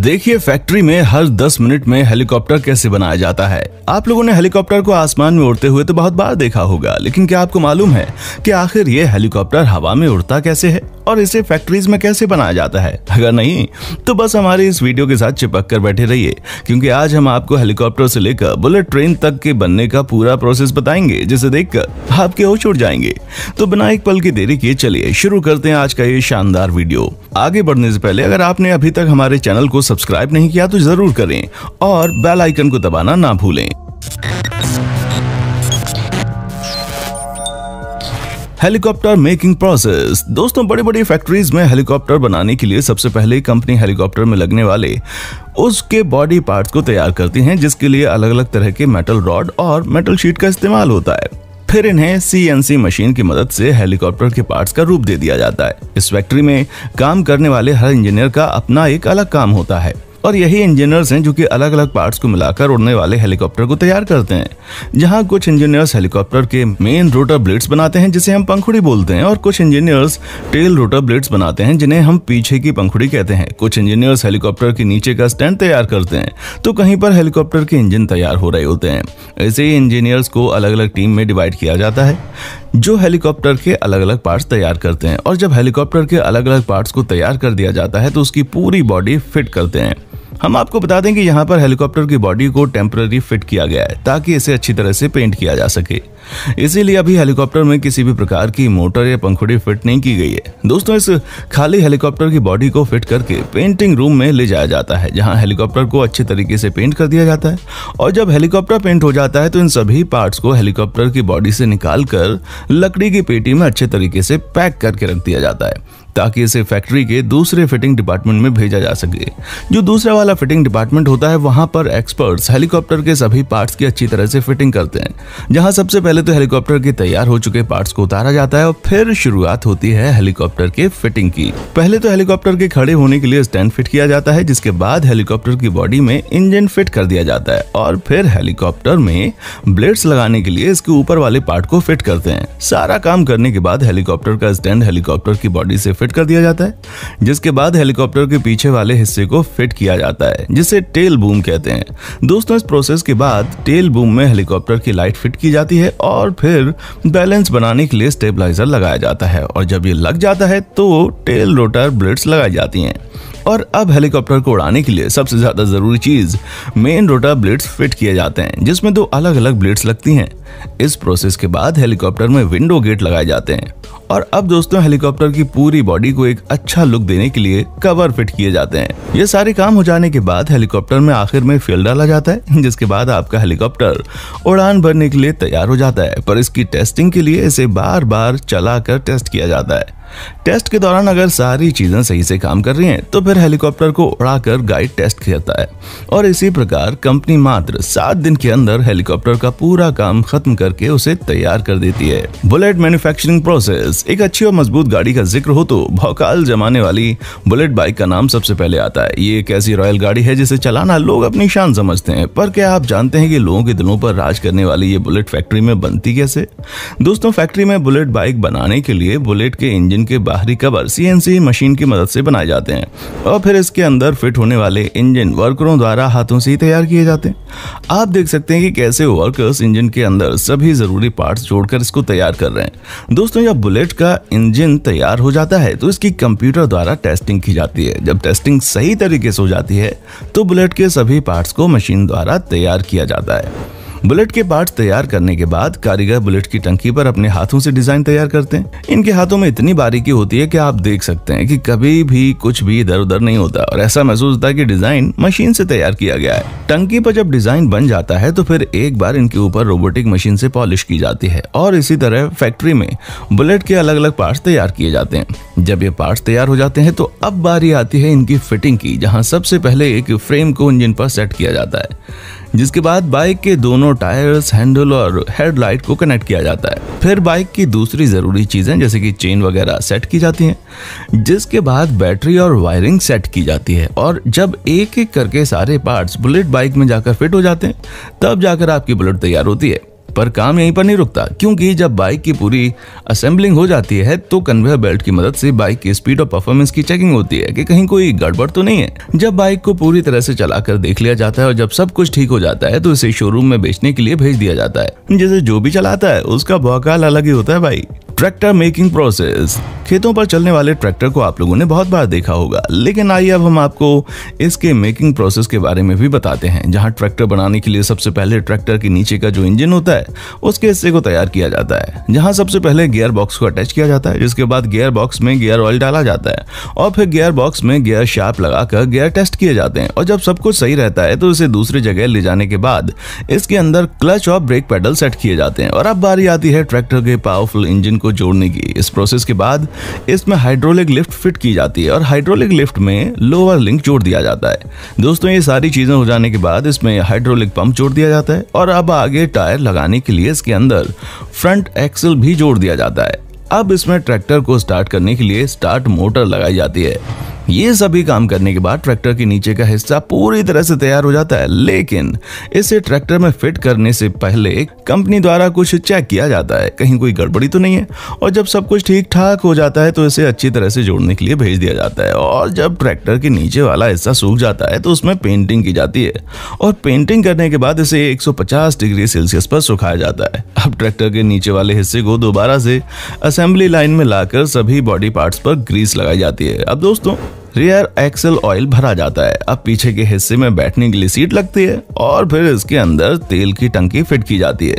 देखिए फैक्ट्री में हर 10 मिनट में हेलीकॉप्टर कैसे बनाया जाता है आप लोगों ने हेलीकॉप्टर को आसमान में उड़ते हुए तो बहुत बार देखा होगा लेकिन क्या आपको मालूम है कि आखिर ये हेलीकॉप्टर हवा में उड़ता कैसे है और इसे फैक्ट्रीज में कैसे बनाया जाता है अगर नहीं तो बस हमारे इस वीडियो के साथ चिपक कर बैठे रहिए क्योंकि आज हम आपको हेलीकॉप्टर से लेकर बुलेट ट्रेन तक के बनने का पूरा प्रोसेस बताएंगे जिसे देखकर आपके होश उड़ जाएंगे तो बिना एक पल की देरी किए चलिए शुरू करते हैं आज का ये शानदार वीडियो आगे बढ़ने से पहले अगर आपने अभी तक हमारे चैनल को सब्सक्राइब नहीं किया तो जरूर करें और बेल आइकन को दबाना ना भूलें हेलीकॉप्टर मेकिंग प्रोसेस दोस्तों बड़ी बड़ी फैक्ट्रीज में हेलीकॉप्टर बनाने के लिए सबसे पहले कंपनी हेलीकॉप्टर में लगने वाले उसके बॉडी पार्ट्स को तैयार करती हैं जिसके लिए अलग अलग तरह के मेटल रॉड और मेटल शीट का इस्तेमाल होता है फिर इन्हें सीएनसी मशीन की मदद से हेलीकॉप्टर के पार्ट्स का रूप दे दिया जाता है इस फैक्ट्री में काम करने वाले हर इंजीनियर का अपना एक अलग काम होता है और यही इंजीनियर्स हैं जो कि अलग अलग पार्ट्स को मिलाकर उड़ने वाले हेलीकॉप्टर को तैयार करते हैं जहाँ कुछ इंजीनियर्स हेलीकॉप्टर के मेन रोटर ब्लेड्स बनाते हैं जिसे हम पंखुड़ी बोलते हैं और कुछ इंजीनियर्स टेल रोटर ब्लेड्स बनाते हैं जिन्हें हम पीछे की पंखुड़ी कहते हैं कुछ इंजीनियर्स हेलीकॉप्टर के नीचे का स्टैंड तैयार करते हैं तो कहीं पर हेलीकॉप्टर के इंजन तैयार हो रहे होते हैं ऐसे ही इंजीनियर्स को अलग अलग टीम में डिवाइड किया जाता है जो हेलीकॉप्टर के अलग अलग पार्ट्स तैयार करते हैं और जब हेलीकॉप्टर के अलग अलग पार्ट्स को तैयार कर दिया जाता है तो उसकी पूरी बॉडी फिट करते हैं हम आपको बता दें कि यहाँ पर हेलीकॉप्टर की बॉडी को टेम्पररी फिट किया गया है ताकि इसे अच्छी तरह से पेंट किया जा सके इसीलिए अभी हेलीकॉप्टर में किसी भी प्रकार की मोटर या पंखुड़ी फिट नहीं की गई है दोस्तों इस खाली हेलीकॉप्टर की बॉडी को फिट करके पेंटिंग रूम में ले जाया जाता है जहाँ हेलीकॉप्टर को अच्छे तरीके से पेंट कर दिया जाता है और जब हेलीकॉप्टर पेंट हो जाता है तो इन सभी पार्ट्स को हेलीकॉप्टर की बॉडी से निकाल कर लकड़ी की पेटी में अच्छे तरीके से पैक करके रख दिया जाता है ताकि इसे फैक्ट्री के दूसरे फिटिंग डिपार्टमेंट में भेजा जा सके जो दूसरा वाला फिटिंग डिपार्टमेंट होता है वहाँ पर एक्सपर्ट्स हेलीकॉप्टर के सभी पार्ट्स की अच्छी तरह से फिटिंग करते हैं जहाँ सबसे पहले तो हेलीकॉप्टर के तैयार हो चुके पार्ट्स को उतारा जाता है और फिर शुरुआत होती है हेलीकॉप्टर के फिटिंग की पहले तो हेलीकॉप्टर के खड़े होने के लिए स्टैंड फिट किया जाता है जिसके बाद हेलीकॉप्टर की बॉडी में इंजन फिट कर दिया जाता है और फिर हेलीकॉप्टर में ब्लेड्स लगाने के लिए इसके ऊपर वाले पार्ट को फिट करते हैं सारा काम करने के बाद हेलीकॉप्टर का स्टैंड हेलीकॉप्टर की बॉडी से फिट कर दिया जाता है जिसके बाद हेलीकॉप्टर के पीछे वाले हिस्से को फिट किया जाता है जिसे टेल बूम कहते हैं दोस्तों इस प्रोसेस के बाद टेल बूम में हेलीकॉप्टर की लाइट फिट की जाती है और फिर बैलेंस बनाने के लिए स्टेबलाइजर लगाया जाता है और जब ये लग जाता है तो टेल रोटर ब्लेड्स लगाई जाती हैं और अब हेलीकॉप्टर को उड़ाने के लिए सबसे ज्यादा जरूरी चीज मेन रोटा ब्लेड्स फिट किए जाते हैं जिसमें दो अलग अलग ब्लेड्स लगती हैं इस प्रोसेस के बाद हेलीकॉप्टर में विंडो गेट लगाए जाते हैं और अब दोस्तों हेलीकॉप्टर की पूरी बॉडी को एक अच्छा लुक देने के लिए कवर फिट किए जाते हैं ये सारे काम हो जाने के बाद हेलीकॉप्टर में आखिर में फ्यूल डाला जाता है जिसके बाद आपका हेलीकॉप्टर उड़ान भरने के लिए तैयार हो जाता है पर इसकी टेस्टिंग के लिए इसे बार बार चला कर टेस्ट किया जाता है टेस्ट के दौरान अगर सारी चीज़ें सही से काम कर रही हैं तो फिर हेलीकॉप्टर को उड़ाकर गाइड टेस्ट किया है और इसी प्रकार कंपनी मात्र सात दिन के अंदर हेलीकॉप्टर का पूरा काम खत्म करके उसे तैयार कर देती है बुलेट मैन्युफैक्चरिंग प्रोसेस एक अच्छी और मजबूत गाड़ी का जिक्र हो तो भौकाल जमाने वाली बुलेट बाइक का नाम सबसे पहले आता है ये एक ऐसी रॉयल गाड़ी है जिसे चलाना लोग अपनी शान समझते हैं पर क्या आप जानते हैं कि लोगों के दिलों पर राज करने वाली ये बुलेट फैक्ट्री में बनती कैसे दोस्तों फैक्ट्री में बुलेट बाइक बनाने के लिए बुलेट के इंजन इनके बाहरी कवर सीएनसी मशीन की मदद से बनाए जाते हैं और फिर इसके अंदर फिट होने वाले इंजन वर्करों द्वारा हाथों से ही तैयार किए जाते हैं आप देख सकते हैं कि कैसे वर्कर्स इंजन के अंदर सभी ज़रूरी पार्ट्स जोड़कर इसको तैयार कर रहे हैं दोस्तों जब बुलेट का इंजन तैयार हो जाता है तो इसकी कंप्यूटर द्वारा टेस्टिंग की जाती है जब टेस्टिंग सही तरीके से हो जाती है तो बुलेट के सभी पार्ट्स को मशीन द्वारा तैयार किया जाता है बुलेट के पार्ट तैयार करने के बाद कारीगर बुलेट की टंकी पर अपने हाथों से डिजाइन तैयार करते हैं इनके हाथों में इतनी बारीकी होती है कि आप देख सकते हैं कि कभी भी कुछ भी इधर उधर नहीं होता और ऐसा महसूस होता है कि डिजाइन मशीन से तैयार किया गया है टंकी पर जब डिजाइन बन जाता है तो फिर एक बार इनके ऊपर रोबोटिक मशीन से पॉलिश की जाती है और इसी तरह फैक्ट्री में बुलेट के अलग अलग पार्ट तैयार किए जाते हैं जब ये पार्ट तैयार हो जाते हैं तो अब बारी आती है इनकी फिटिंग की जहाँ सबसे पहले एक फ्रेम को इंजिन पर सेट किया जाता है जिसके बाद बाइक के दोनों टायर्स हैंडल और हेडलाइट को कनेक्ट किया जाता है फिर बाइक की दूसरी ज़रूरी चीज़ें जैसे कि चेन वगैरह सेट की जाती हैं जिसके बाद बैटरी और वायरिंग सेट की जाती है और जब एक एक करके सारे पार्ट्स बुलेट बाइक में जाकर फिट हो जाते हैं तब जाकर आपकी बुलेट तैयार होती है पर काम यहीं पर नहीं रुकता क्योंकि जब बाइक की पूरी असेंबलिंग हो जाती है तो कन्वेयर बेल्ट की मदद से बाइक की स्पीड और परफॉर्मेंस की चेकिंग होती है कि कहीं कोई गड़बड़ तो नहीं है जब बाइक को पूरी तरह से चलाकर देख लिया जाता है और जब सब कुछ ठीक हो जाता है तो इसे शोरूम में बेचने के लिए भेज दिया जाता है जैसे जो भी चलाता है उसका बहकाल अलग ही होता है भाई ट्रैक्टर मेकिंग प्रोसेस खेतों पर चलने वाले ट्रैक्टर को आप लोगों ने बहुत बार देखा होगा लेकिन आइए अब हम आपको इसके मेकिंग प्रोसेस के बारे में भी बताते हैं जहां ट्रैक्टर बनाने के लिए सबसे पहले ट्रैक्टर के नीचे का जो इंजन होता है उसके हिस्से को तैयार किया जाता है जहां सबसे पहले गियर बॉक्स को अटैच किया जाता है जिसके बाद गियर बॉक्स में गियर ऑयल डाला जाता है और फिर गियर बॉक्स में गियर शार्प लगाकर गियर टेस्ट किए जाते हैं और जब सब कुछ सही रहता है तो इसे दूसरी जगह ले जाने के बाद इसके अंदर क्लच और ब्रेक पैडल सेट किए जाते हैं और अब बारी आती है ट्रैक्टर के पावरफुल इंजन को जोड़ने की इस प्रोसेस के बाद इसमें हाइड्रोलिक लिफ्ट फिट की जाती है और हाइड्रोलिक लिफ्ट में लोअर लिंक जोड़ दिया जाता है दोस्तों ये सारी चीज़ें हो जाने के बाद इसमें हाइड्रोलिक पंप जोड़ दिया जाता है और अब आगे टायर लगाने के लिए इसके अंदर फ्रंट एक्सल भी जोड़ दिया जाता है अब इसमें ट्रैक्टर को स्टार्ट करने के लिए स्टार्ट मोटर लगाई जाती है ये सभी काम करने के बाद ट्रैक्टर के नीचे का हिस्सा पूरी तरह से तैयार हो जाता है लेकिन इसे ट्रैक्टर में फिट करने से पहले कंपनी द्वारा कुछ चेक किया जाता है कहीं कोई गड़बड़ी तो नहीं है और जब सब कुछ ठीक ठाक हो जाता है तो इसे अच्छी तरह से जोड़ने के लिए भेज दिया जाता है और जब ट्रैक्टर के नीचे वाला हिस्सा सूख जाता है तो उसमें पेंटिंग की जाती है और पेंटिंग करने के बाद इसे एक डिग्री सेल्सियस पर सुखाया जाता है अब ट्रैक्टर के नीचे वाले हिस्से को दोबारा से असेंबली लाइन में लाकर सभी बॉडी पार्ट्स पर ग्रीस लगाई जाती है अब दोस्तों रियर एक्सल ऑयल भरा जाता है अब पीछे के हिस्से में बैठने के लिए सीट लगती है और फिर इसके अंदर तेल की टंकी फिट की जाती है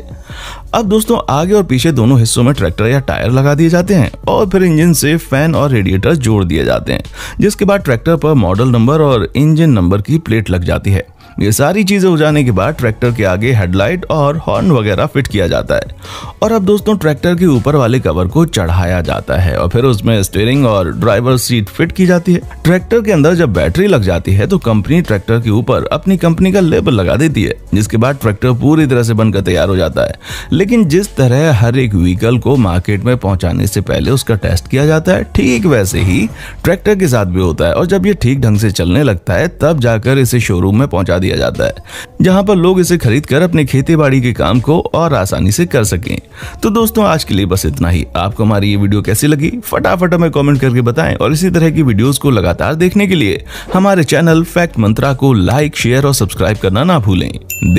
अब दोस्तों आगे और पीछे दोनों हिस्सों में ट्रैक्टर या टायर लगा दिए जाते हैं और फिर इंजन से फैन और रेडिएटर जोड़ दिए जाते हैं जिसके बाद ट्रैक्टर पर मॉडल नंबर और इंजन नंबर की प्लेट लग जाती है ये सारी चीज़ें हो जाने के बाद ट्रैक्टर के आगे हेडलाइट और हॉर्न वगैरह फिट किया जाता है और अब दोस्तों ट्रैक्टर के ऊपर वाले कवर को चढ़ाया जाता है और फिर उसमें स्टेयरिंग और ड्राइवर सीट फिट की जाती है ट्रैक्टर के अंदर जब बैटरी लग जाती है तो कंपनी ट्रैक्टर के ऊपर अपनी कंपनी का लेबल लगा देती है जिसके बाद ट्रैक्टर पूरी तरह से बनकर तैयार हो जाता है लेकिन जिस तरह हर एक व्हीकल को मार्केट में पहुंचाने से पहले उसका टेस्ट किया जाता है ठीक वैसे ही ट्रैक्टर के साथ भी होता है और जब ये ठीक ढंग से चलने लगता है तब जाकर इसे शोरूम में पहुंचा दिया जाता है जहाँ पर लोग इसे खरीद कर अपने खेती बाड़ी के काम को और आसानी से कर सकें तो दोस्तों आज के लिए बस इतना ही आपको हमारी ये वीडियो कैसी लगी फटाफट हमें कॉमेंट करके बताएं और इसी तरह की वीडियो को लगातार देखने के लिए हमारे चैनल फैक्ट मंत्रा को लाइक शेयर और सब्सक्राइब करना ना भूलें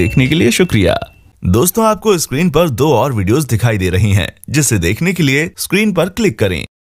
देखने के लिए शुक्रिया दोस्तों आपको स्क्रीन पर दो और वीडियोस दिखाई दे रही हैं जिसे देखने के लिए स्क्रीन पर क्लिक करें